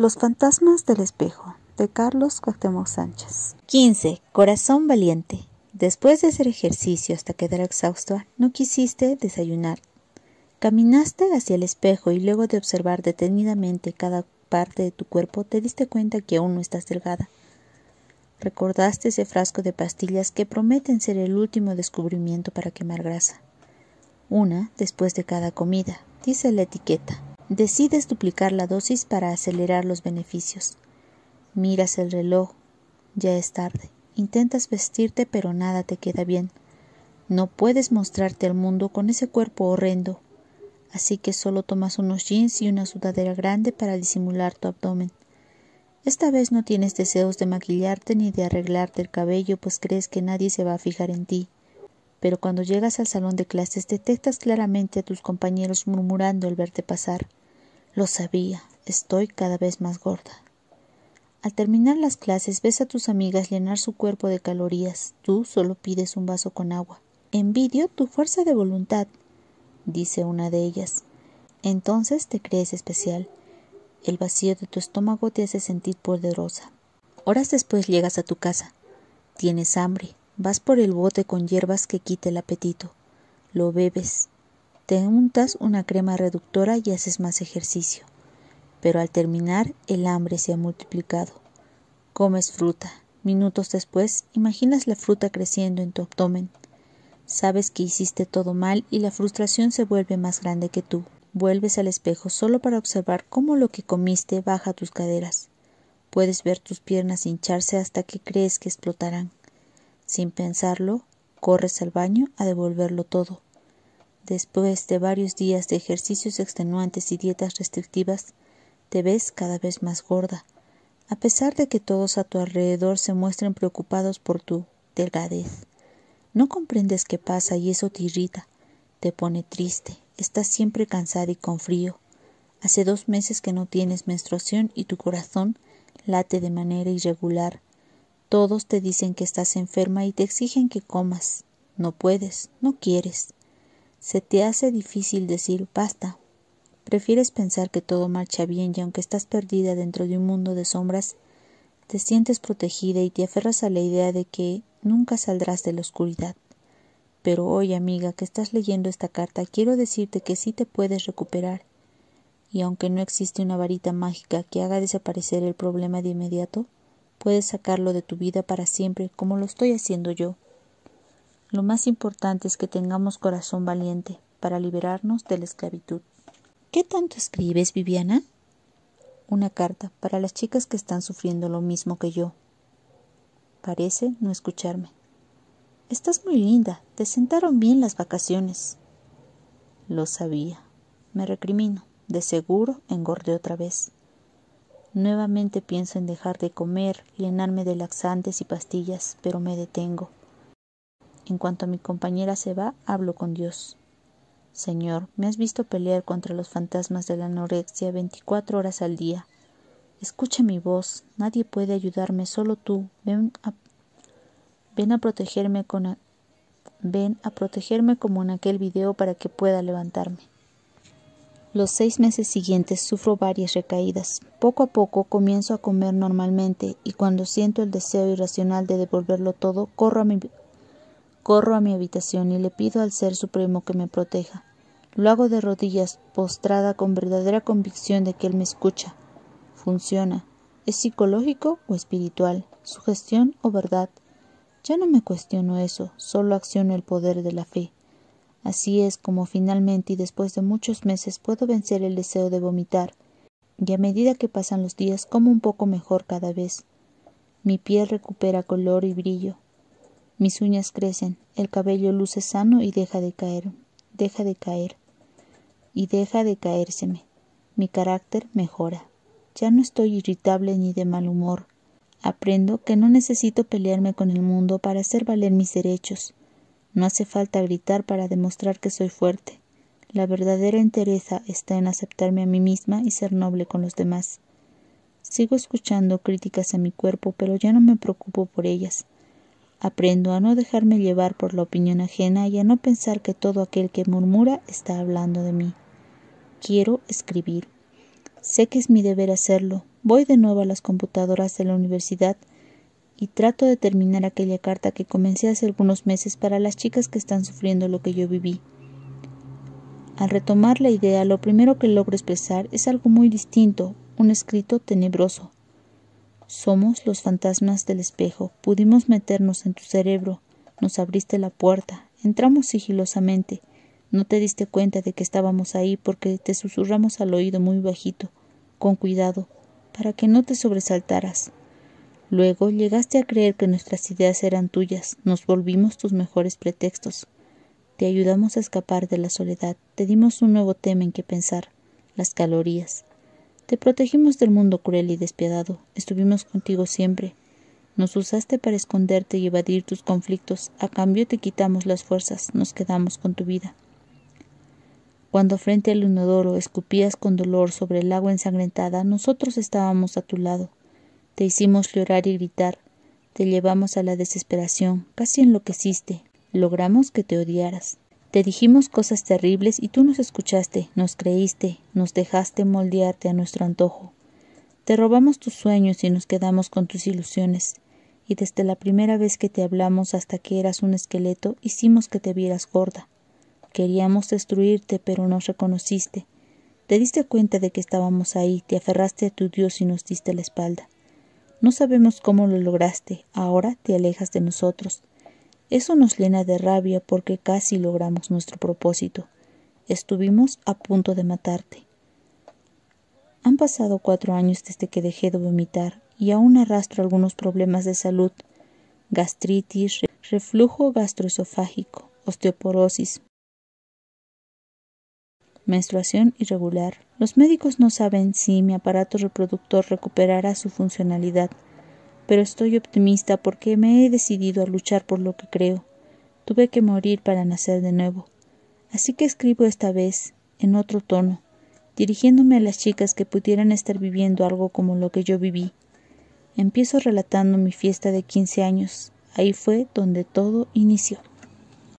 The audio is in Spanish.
Los fantasmas del espejo de Carlos Cuauhtémoc Sánchez. 15. Corazón valiente. Después de hacer ejercicio hasta quedar exhausta, no quisiste desayunar. Caminaste hacia el espejo y luego de observar detenidamente cada parte de tu cuerpo te diste cuenta que aún no estás delgada. Recordaste ese frasco de pastillas que prometen ser el último descubrimiento para quemar grasa. Una después de cada comida, dice la etiqueta. Decides duplicar la dosis para acelerar los beneficios. Miras el reloj. Ya es tarde. Intentas vestirte pero nada te queda bien. No puedes mostrarte al mundo con ese cuerpo horrendo. Así que solo tomas unos jeans y una sudadera grande para disimular tu abdomen. Esta vez no tienes deseos de maquillarte ni de arreglarte el cabello, pues crees que nadie se va a fijar en ti. Pero cuando llegas al salón de clases detectas claramente a tus compañeros murmurando al verte pasar. Lo sabía, estoy cada vez más gorda. Al terminar las clases ves a tus amigas llenar su cuerpo de calorías, tú solo pides un vaso con agua. Envidio tu fuerza de voluntad, dice una de ellas. Entonces te crees especial. El vacío de tu estómago te hace sentir poderosa. Horas después llegas a tu casa. Tienes hambre. Vas por el bote con hierbas que quite el apetito. Lo bebes. Te untas una crema reductora y haces más ejercicio. Pero al terminar, el hambre se ha multiplicado. Comes fruta. Minutos después, imaginas la fruta creciendo en tu abdomen. Sabes que hiciste todo mal y la frustración se vuelve más grande que tú. Vuelves al espejo solo para observar cómo lo que comiste baja tus caderas. Puedes ver tus piernas hincharse hasta que crees que explotarán. Sin pensarlo, corres al baño a devolverlo todo Después de varios días de ejercicios extenuantes y dietas restrictivas, te ves cada vez más gorda, a pesar de que todos a tu alrededor se muestren preocupados por tu delgadez. No comprendes qué pasa y eso te irrita, te pone triste, estás siempre cansada y con frío. Hace dos meses que no tienes menstruación y tu corazón late de manera irregular. Todos te dicen que estás enferma y te exigen que comas. No puedes, no quieres. Se te hace difícil decir basta. Prefieres pensar que todo marcha bien y aunque estás perdida dentro de un mundo de sombras, te sientes protegida y te aferras a la idea de que nunca saldrás de la oscuridad. Pero hoy, amiga, que estás leyendo esta carta, quiero decirte que sí te puedes recuperar. Y aunque no existe una varita mágica que haga desaparecer el problema de inmediato, puedes sacarlo de tu vida para siempre, como lo estoy haciendo yo. Lo más importante es que tengamos corazón valiente para liberarnos de la esclavitud. ¿Qué tanto escribes, Viviana? Una carta para las chicas que están sufriendo lo mismo que yo. Parece no escucharme. Estás muy linda, te sentaron bien las vacaciones. Lo sabía. Me recrimino. De seguro engordé otra vez. Nuevamente pienso en dejar de comer, llenarme de laxantes y pastillas, pero me detengo. En cuanto mi compañera se va, hablo con Dios. Señor, me has visto pelear contra los fantasmas de la anorexia 24 horas al día. Escucha mi voz, nadie puede ayudarme, solo tú. Ven a, protegerme con ven a protegerme como en aquel video para que pueda levantarme. Los seis meses siguientes sufro varias recaídas. Poco a poco comienzo a comer normalmente y cuando siento el deseo irracional de devolverlo todo, corro a mi Corro a mi habitación y le pido al Ser Supremo que me proteja. Lo hago de rodillas, postrada con verdadera convicción de que Él me escucha. Funciona. ¿Es psicológico o espiritual? ¿Sugestión o verdad? Ya no me cuestiono eso, solo acciono el poder de la fe. Así es como finalmente y después de muchos meses puedo vencer el deseo de vomitar, y a medida que pasan los días como un poco mejor cada vez. Mi piel recupera color y brillo, mis uñas crecen, el cabello luce sano y deja de caer, deja de caer, y deja de caérseme. Mi carácter mejora. Ya no estoy irritable ni de mal humor. Aprendo que no necesito pelearme con el mundo para hacer valer mis derechos. No hace falta gritar para demostrar que soy fuerte. La verdadera entereza está en aceptarme a mí misma y ser noble con los demás. Sigo escuchando críticas a mi cuerpo, pero ya no me preocupo por ellas. Aprendo a no dejarme llevar por la opinión ajena y a no pensar que todo aquel que murmura está hablando de mí. Quiero escribir. Sé que es mi deber hacerlo. Voy de nuevo a las computadoras de la universidad y trato de terminar aquella carta que comencé hace algunos meses para las chicas que están sufriendo lo que yo viví. Al retomar la idea, lo primero que logro expresar es algo muy distinto, un escrito tenebroso, somos los fantasmas del espejo. Pudimos meternos en tu cerebro. Nos abriste la puerta. Entramos sigilosamente. No te diste cuenta de que estábamos ahí porque te susurramos al oído muy bajito, con cuidado, para que no te sobresaltaras. Luego llegaste a creer que nuestras ideas eran tuyas, nos volvimos tus mejores pretextos. Te ayudamos a escapar de la soledad, te dimos un nuevo tema en que pensar, las calorías. Te protegimos del mundo cruel y despiadado, estuvimos contigo siempre. Nos usaste para esconderte y evadir tus conflictos, a cambio te quitamos las fuerzas, nos quedamos con tu vida. Cuando frente al inodoro escupías con dolor sobre el agua ensangrentada, nosotros estábamos a tu lado. Te hicimos llorar y gritar, te llevamos a la desesperación, casi enloqueciste, logramos que te odiaras. Te dijimos cosas terribles y tú nos escuchaste, nos creíste, nos dejaste moldearte a nuestro antojo. Te robamos tus sueños y nos quedamos con tus ilusiones. Y desde la primera vez que te hablamos hasta que eras un esqueleto, hicimos que te vieras gorda. Queríamos destruirte, pero nos reconociste. Te diste cuenta de que estábamos ahí, te aferraste a tu Dios y nos diste la espalda. No sabemos cómo lo lograste, ahora te alejas de nosotros. Eso nos llena de rabia porque casi logramos nuestro propósito. Estuvimos a punto de matarte. Han pasado cuatro años desde que dejé de vomitar y aún arrastro algunos problemas de salud, gastritis, reflujo gastroesofágico, osteoporosis, menstruación irregular. Los médicos no saben si mi aparato reproductor recuperará su funcionalidad pero estoy optimista porque me he decidido a luchar por lo que creo. Tuve que morir para nacer de nuevo. Así que escribo esta vez, en otro tono, dirigiéndome a las chicas que pudieran estar viviendo algo como lo que yo viví. Empiezo relatando mi fiesta de quince años. Ahí fue donde todo inició.